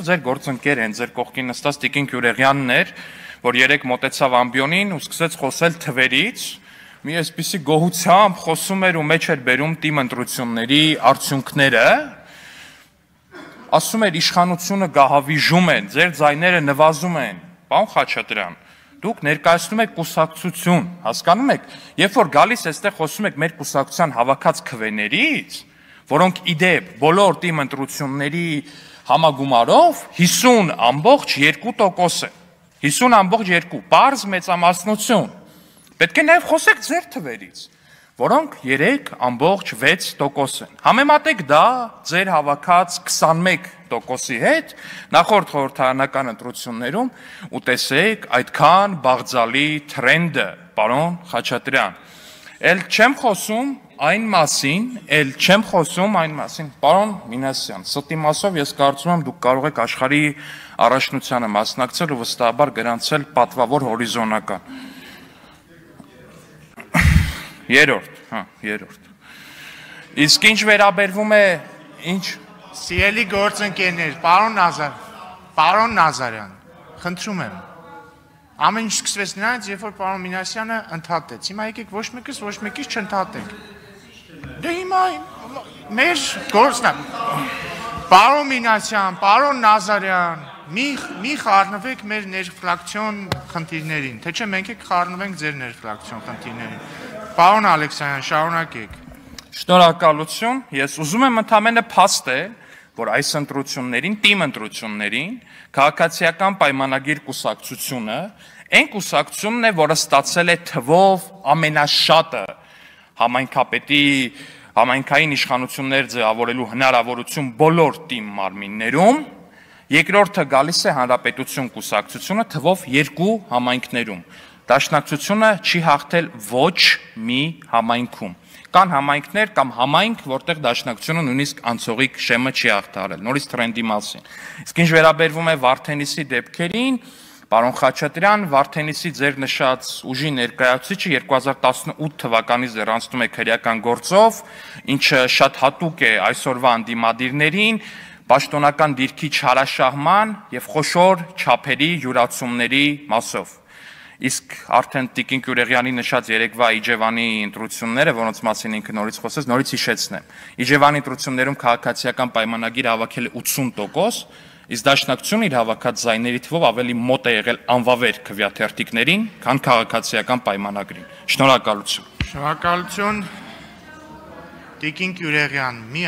Ձեր գործընկեր են, ձեր կողքին նստած Տիկին Քյուրեղյանն էր, որ երեք մտեցավ ամբիոնին ու սկսեց խոսել թվերից։ Մի էսպիսի գոհությամբ խոսում էր ու մեջ էր բերում թիմ ընտրությունների արդյունքները։ Ասում էր իշխանությունը գահավիժում են, ձեր ձայները նվազում են։ Պարոն Խաչատրյան, դուք ներկայացնում եք կուսակցություն, հասկանում եք։ Երբ որ գալիս էստեղ խոսում եք մեր կուսակցության հավաքած քվեներից, որոնք իդեպ բոլոր թիմ ընտրությունների համագումարով 50.2% է։ 50.2 բարձ մեծամասնություն։ Պետք է նաև խոսեք ձեր թվերից, որոնք 3.6% են։ Համեմատեք դա ձեր հավաքած 21%-ի հետ նախորդ խորհրդարանական ընտրություններում ու տեսեք այդքան բաղձալի տրենդը, պարոն Խաչատրյան։ Էլ չեմ խոսում Այն մասին, ել չեմ խոսում այն մասին։ Պարոն Մինասյան, ստի մասով ես կարծում եմ դուք կարող եք աշխարհի առաջնությանը մասնակցել ու վստահաբար գրանցել պատվավոր հորիզոնական։ Երորդ, հա, երորդ։ Իսկ ինչ վերաբերվում է ինչ Սիրելի գործընկերներ, պարոն Նազար, պարոն Նազարյան, խնդրում եմ։ Ամեն ինչ սկսվեց նրանից, երբ որ պարոն Մինասյանը ընդհատեց։ Հիմա եկեք ոչ մեկից ոչ մեկից չընդհատենք։ Դե հիմա մեր գործն է։ Պարոն Մինասյան, պարոն Նազարյան, մի մի խառնվեք մեր ներֆրակցիոն խնդիրներին, թե չէ մենք եք խառնվենք ձեր ներֆրակցիոն խնդիրներին։ Պարոն Ալեքսանյան, շարունակեք։ Շնորհակալություն։ Ես ուզում եմ ընդամենը փաստել, որ այս ընտրություններին, թիմ ընտրություններին, քաղաքացիական պայմանագիր կուսակցությունը այն կուսակցությունն է, որը ստացել է թվով ամենաշատը համայնքապետի համայնքային իշխանություններ ձևավորելու հնարավորություն բոլոր թիմ մարմիններում, երկրորդը գալիս է հանրապետություն կուսակցությունը թվով երկու համայնքներում։ Դաշնակցությունը չի հաղթել ոչ մի համայնքում։ Կան համայնքներ կամ համայնք, որտեղ դաշնակցությունը նույնիսկ անցողիկ շեմը չի հաղթարել, նորից տրենդի մասին։ Իսկ ինչ վերաբերվում է Վարդենիսի դեպքերին, Պարոն Խաչատրյան, Վարդենիսի ձեր նշած ուժի ներկայացուցիչը 2018 թվականից դեռ անցնում է քրեական գործով, ինչը շատ հատուկ է այսօրվա անդիմադիրներին, պաշտոնական դիրքի չարաշահման եւ խոշոր չափերի յուրացումների մասով։ Իսկ արդեն Տիկին Կյուրեղյանի նշած Երևա Իջևանի ընտրությունները, որոնց մասին ինքը նորից խոսեց, նորից հիշեցնեմ։ Իջևանի ընտրություններում քաղաքացիական պայմանագիրը հավաքել 80% իսկ Դաշնակցությունը իր հավաքած զայների թվով ավելի մոտ է եղել անվավեր քվյաթերթիկներին, քան քաղաքացիական պայմանագրին։ Շնորհակալություն։ Շնորհակալություն Տիկին Կյուրեղյան։ Մի